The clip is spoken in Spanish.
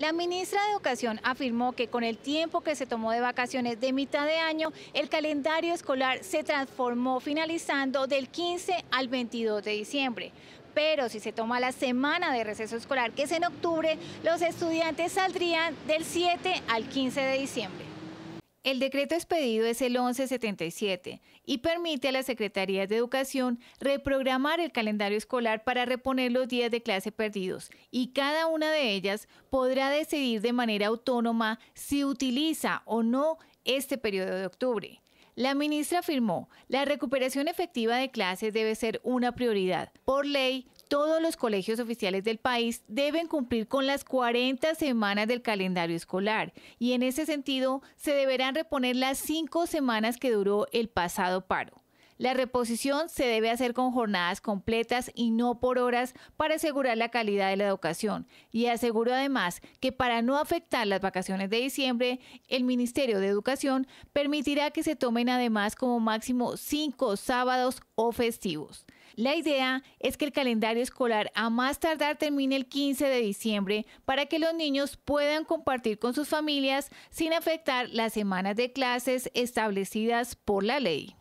La ministra de Educación afirmó que con el tiempo que se tomó de vacaciones de mitad de año, el calendario escolar se transformó finalizando del 15 al 22 de diciembre. Pero si se toma la semana de receso escolar, que es en octubre, los estudiantes saldrían del 7 al 15 de diciembre. El decreto expedido es el 1177 y permite a las secretarías de Educación reprogramar el calendario escolar para reponer los días de clase perdidos y cada una de ellas podrá decidir de manera autónoma si utiliza o no este periodo de octubre. La ministra afirmó, la recuperación efectiva de clases debe ser una prioridad. Por ley, todos los colegios oficiales del país deben cumplir con las 40 semanas del calendario escolar y en ese sentido se deberán reponer las cinco semanas que duró el pasado paro. La reposición se debe hacer con jornadas completas y no por horas para asegurar la calidad de la educación. Y aseguro además que para no afectar las vacaciones de diciembre, el Ministerio de Educación permitirá que se tomen además como máximo cinco sábados o festivos. La idea es que el calendario escolar a más tardar termine el 15 de diciembre para que los niños puedan compartir con sus familias sin afectar las semanas de clases establecidas por la ley.